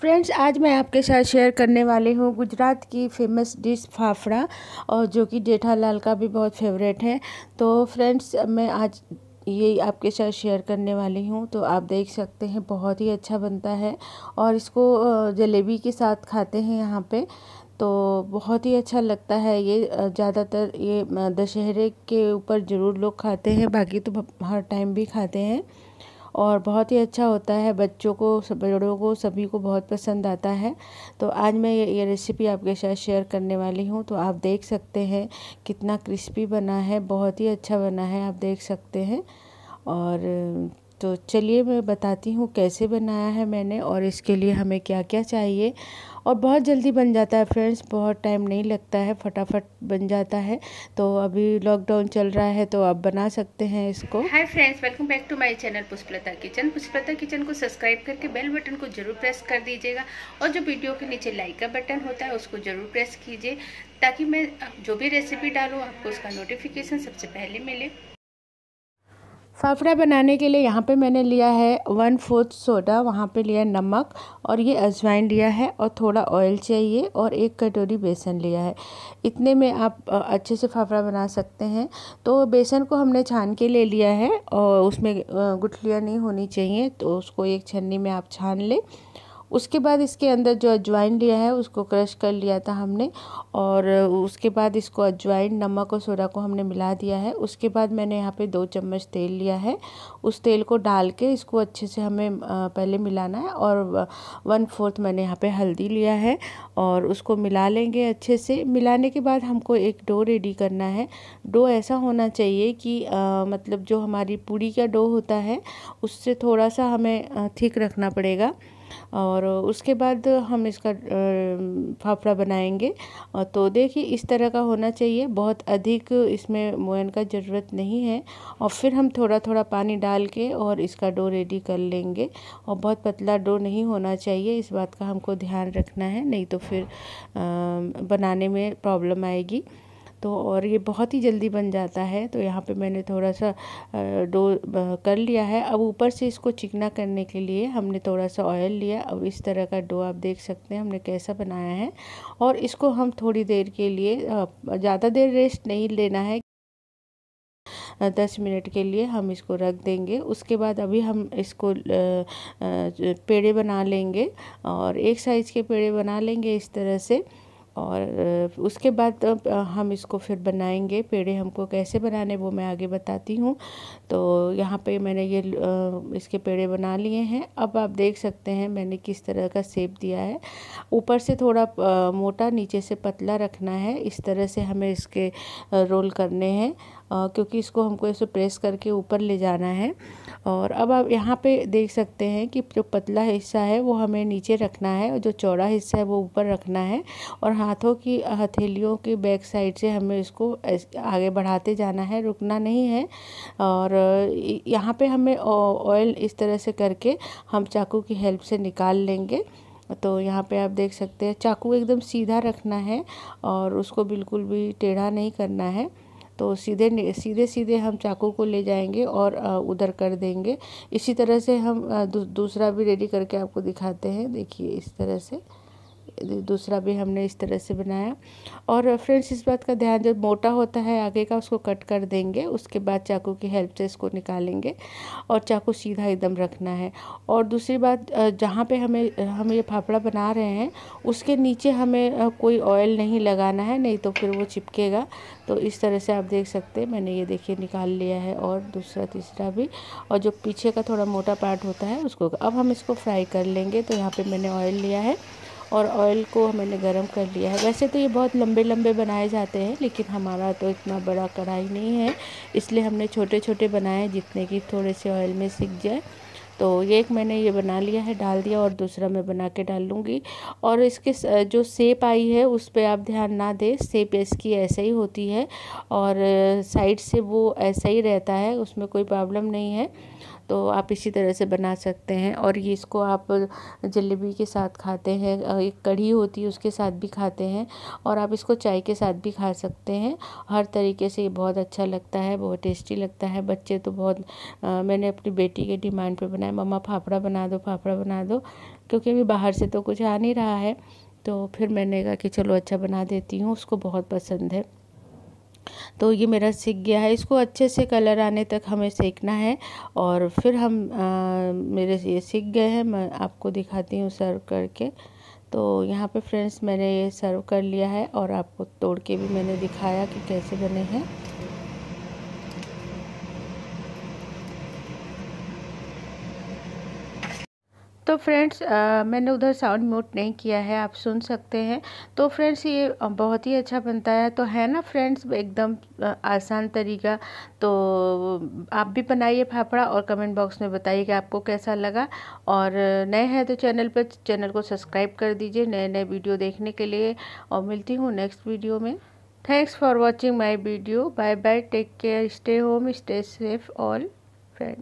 friends आज मैं आपके साथ शेयर करने वाली हूँ गुजरात की फेमस डिश फाफड़ा और जो कि जेठालाल का भी बहुत फेवरेट है तो फ्रेंड्स मैं आज ये आपके साथ शेयर करने वाली हूँ तो आप देख सकते हैं बहुत ही अच्छा बनता है और इसको जलेबी के साथ खाते हैं यहाँ पे तो बहुत ही अच्छा लगता है ये ज़्यादातर ये दशहरे के ऊपर ज़रूर लोग खाते हैं बाकी तो हर टाइम भी खाते हैं और बहुत ही अच्छा होता है बच्चों को बड़ों को सभी को बहुत पसंद आता है तो आज मैं ये ये रेसिपी आपके साथ शेयर करने वाली हूँ तो आप देख सकते हैं कितना क्रिस्पी बना है बहुत ही अच्छा बना है आप देख सकते हैं और तो चलिए मैं बताती हूँ कैसे बनाया है मैंने और इसके लिए हमें क्या क्या चाहिए और बहुत जल्दी बन जाता है फ्रेंड्स बहुत टाइम नहीं लगता है फटाफट बन जाता है तो अभी लॉकडाउन चल रहा है तो आप बना सकते हैं इसको hi friends welcome back to my channel Pushpalata kitchen Pushpalata kitchen को सब्सक्राइब करके बेल बटन को जरूर प्रेस कर दीजिएगा और जो वीडियो के नीचे लाइक का बटन होता है उसको जरूर प्रेस कीजिए ताकि मैं जो भी रेसिपी डालूँ आपको उसका नोटिफिकेशन सबसे पहले मिले फाफड़ा बनाने के लिए यहाँ पे मैंने लिया है वन फोर्थ सोडा वहाँ पे लिया है नमक और ये अजवाइन लिया है और थोड़ा ऑयल चाहिए और एक कटोरी बेसन लिया है इतने में आप अच्छे से फाफड़ा बना सकते हैं तो बेसन को हमने छान के ले लिया है और उसमें गुठलियाँ नहीं होनी चाहिए तो उसको एक छन्नी में आप छान लें उसके बाद इसके अंदर जो अजवाइन लिया है उसको क्रश कर लिया था हमने और उसके बाद इसको अजवाइन नमक और सोडा को हमने मिला दिया है उसके बाद मैंने यहाँ पे दो चम्मच तेल लिया है उस तेल को डाल के इसको अच्छे से हमें पहले मिलाना है और वन फोर्थ मैंने यहाँ पे हल्दी लिया है और उसको मिला लेंगे अच्छे से मिलाने के बाद हमको एक डो रेडी करना है डो ऐसा होना चाहिए कि आ, मतलब जो हमारी पूड़ी का डो होता है उससे थोड़ा सा हमें थिक रखना पड़ेगा और उसके बाद हम इसका फाफड़ा बनाएंगे तो देखिए इस तरह का होना चाहिए बहुत अधिक इसमें मोयन का ज़रूरत नहीं है और फिर हम थोड़ा थोड़ा पानी डाल के और इसका डो रेडी कर लेंगे और बहुत पतला डो नहीं होना चाहिए इस बात का हमको ध्यान रखना है नहीं तो फिर बनाने में प्रॉब्लम आएगी तो और ये बहुत ही जल्दी बन जाता है तो यहाँ पे मैंने थोड़ा सा डो कर लिया है अब ऊपर से इसको चिकना करने के लिए हमने थोड़ा सा ऑयल लिया अब इस तरह का डो आप देख सकते हैं हमने कैसा बनाया है और इसको हम थोड़ी देर के लिए ज़्यादा देर रेस्ट नहीं लेना है दस मिनट के लिए हम इसको रख देंगे उसके बाद अभी हम इसको पेड़े बना लेंगे और एक साइज़ के पेड़े बना लेंगे इस तरह से और उसके बाद हम इसको फिर बनाएंगे पेड़े हमको कैसे बनाने वो मैं आगे बताती हूँ तो यहाँ पे मैंने ये इसके पेड़े बना लिए हैं अब आप देख सकते हैं मैंने किस तरह का सेप दिया है ऊपर से थोड़ा मोटा नीचे से पतला रखना है इस तरह से हमें इसके रोल करने हैं क्योंकि इसको हमको ऐसे प्रेस करके ऊपर ले जाना है और अब आप यहाँ पे देख सकते हैं कि जो पतला हिस्सा है वो हमें नीचे रखना है और जो चौड़ा हिस्सा है वो ऊपर रखना है और हाथों की हथेलियों की बैक साइड से हमें इसको आगे बढ़ाते जाना है रुकना नहीं है और यहाँ पे हमें ऑयल इस तरह से करके हम चाकू की हेल्प से निकाल लेंगे तो यहाँ पे आप देख सकते हैं चाकू एकदम सीधा रखना है और उसको बिल्कुल भी टेढ़ा नहीं करना है तो सीधे सीधे सीधे हम चाकू को ले जाएंगे और उधर कर देंगे इसी तरह से हम दूसरा भी रेडी करके आपको दिखाते हैं देखिए इस तरह से दूसरा भी हमने इस तरह से बनाया और फ्रेंड्स इस बात का ध्यान जब मोटा होता है आगे का उसको कट कर देंगे उसके बाद चाकू की हेल्प से इसको निकालेंगे और चाकू सीधा एकदम रखना है और दूसरी बात जहाँ पे हमें हम ये फाफड़ा बना रहे हैं उसके नीचे हमें कोई ऑयल नहीं लगाना है नहीं तो फिर वो चिपकेगा तो इस तरह से आप देख सकते हैं मैंने ये देखिए निकाल लिया है और दूसरा तीसरा भी और जो पीछे का थोड़ा मोटा पार्ट होता है उसको अब हम इसको फ्राई कर लेंगे तो यहाँ पर मैंने ऑयल लिया है और ऑयल को हमने गर्म कर लिया है वैसे तो ये बहुत लंबे लंबे बनाए जाते हैं लेकिन हमारा तो इतना बड़ा कढ़ाई नहीं है इसलिए हमने छोटे छोटे बनाए जितने कि थोड़े से ऑयल में सीख जाए तो ये एक मैंने ये बना लिया है डाल दिया और दूसरा मैं बना के डाल लूँगी और इसके जो सेप आई है उस पर आप ध्यान ना दें सेप इसकी ऐसे ही होती है और साइड से वो ऐसा ही रहता है उसमें कोई प्रॉब्लम नहीं है तो आप इसी तरह से बना सकते हैं और ये इसको आप जलेबी के साथ खाते हैं एक कढ़ी होती है उसके साथ भी खाते हैं और आप इसको चाय के साथ भी खा सकते हैं हर तरीके से ये बहुत अच्छा लगता है बहुत टेस्टी लगता है बच्चे तो बहुत आ, मैंने अपनी बेटी के डिमांड पर बनाया मम्मा फाफड़ा बना दो फाफड़ा बना दो क्योंकि अभी बाहर से तो कुछ आ नहीं रहा है तो फिर मैंने कहा कि चलो अच्छा बना देती हूँ उसको बहुत पसंद है तो ये मेरा सीख गया है इसको अच्छे से कलर आने तक हमें सेकना है और फिर हम आ, मेरे ये सीख गए हैं मैं आपको दिखाती हूँ सर्व करके तो यहाँ पे फ्रेंड्स मैंने ये सर्व कर लिया है और आपको तोड़ के भी मैंने दिखाया कि कैसे बने हैं तो फ्रेंड्स मैंने उधर साउंड म्यूट नहीं किया है आप सुन सकते हैं तो फ्रेंड्स ये बहुत ही अच्छा बनता है तो है ना फ्रेंड्स एकदम आसान तरीका तो आप भी बनाइए फाफड़ा और कमेंट बॉक्स में बताइए कि आपको कैसा लगा और नए हैं तो चैनल पर चैनल को सब्सक्राइब कर दीजिए नए नए वीडियो देखने के लिए और मिलती हूँ नेक्स्ट वीडियो में thanks for watching my video bye bye take care stay home stay safe all friend